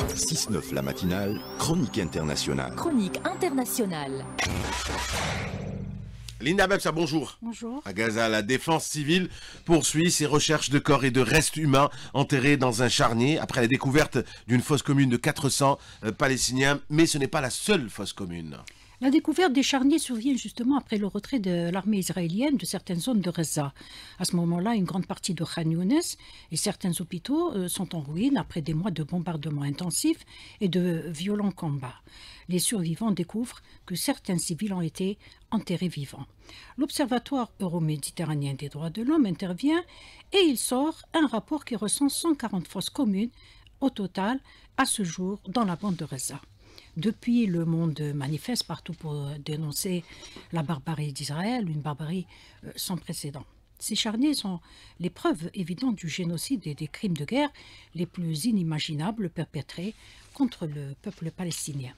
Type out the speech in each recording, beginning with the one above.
6-9 la matinale, chronique internationale. Chronique internationale. Linda Bebsa, bonjour. Bonjour. À Gaza, la défense civile poursuit ses recherches de corps et de restes humains enterrés dans un charnier après la découverte d'une fosse commune de 400 euh, Palestiniens. Mais ce n'est pas la seule fosse commune. La découverte des charniers survient justement après le retrait de l'armée israélienne de certaines zones de Reza. À ce moment-là, une grande partie de Khan Younes et certains hôpitaux euh, sont en ruine après des mois de bombardements intensifs et de violents combats. Les survivants découvrent que certains civils ont été enterrés vivants. L'Observatoire euroméditerranéen des droits de l'homme intervient et il sort un rapport qui recense 140 fosses communes au total à ce jour dans la bande de Reza. Depuis, le monde manifeste partout pour euh, dénoncer la barbarie d'Israël, une barbarie euh, sans précédent. Ces charniers sont les preuves évidentes du génocide et des crimes de guerre les plus inimaginables perpétrés contre le peuple palestinien.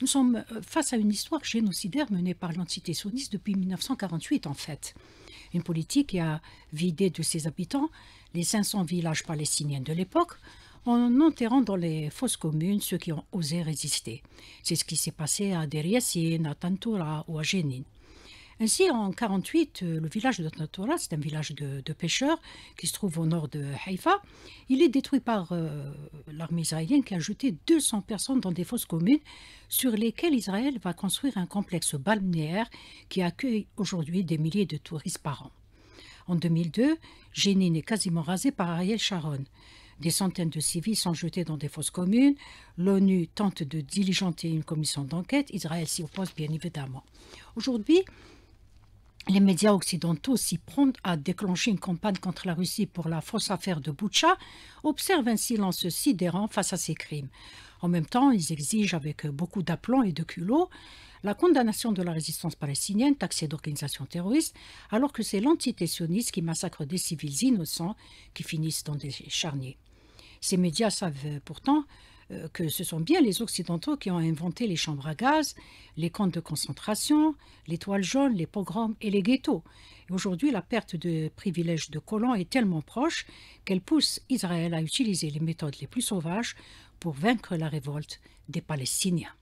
Nous sommes euh, face à une histoire génocidaire menée par l'entité sioniste depuis 1948 en fait. Une politique qui a vidé de ses habitants les 500 villages palestiniens de l'époque, en enterrant dans les fosses communes ceux qui ont osé résister. C'est ce qui s'est passé à Yassin, à Tantoura ou à Jénine. Ainsi, en 1948, euh, le village de Tantoura, c'est un village de, pêcheurs qui se trouve au nord de Haïfa, il est détruit par euh, l'armée israélienne qui a jeté 200 personnes dans des fosses communes sur lesquelles Israël va construire un complexe balnéaire qui accueille aujourd'hui des milliers de touristes par an. En 2002, Jénine est quasiment rasée par Ariel Sharon. Des centaines de civils sont jetés dans des fosses communes. L'ONU tente de diligenter une commission d'enquête. Israël s'y oppose bien évidemment. Aujourd'hui, les médias occidentaux s'y prennent à déclencher une campagne contre la Russie pour la fausse affaire de Boucha, observent un silence sidérant face à ces crimes. En même temps, ils exigent avec beaucoup d'aplomb et de culot la condamnation de la résistance palestinienne taxée d'organisation terroriste, alors que c'est l'entité sioniste qui massacre des civils innocents qui finissent dans des charniers. Ces médias savent euh, pourtant euh, que ce sont bien les Occidentaux qui ont inventé les chambres à gaz, les camps de concentration, l'étoile jaune, les pogroms et les ghettos. Aujourd'hui, la perte de privilèges de colons est tellement proche qu'elle pousse Israël à utiliser les méthodes les plus sauvages pour vaincre la révolte des Palestiniens.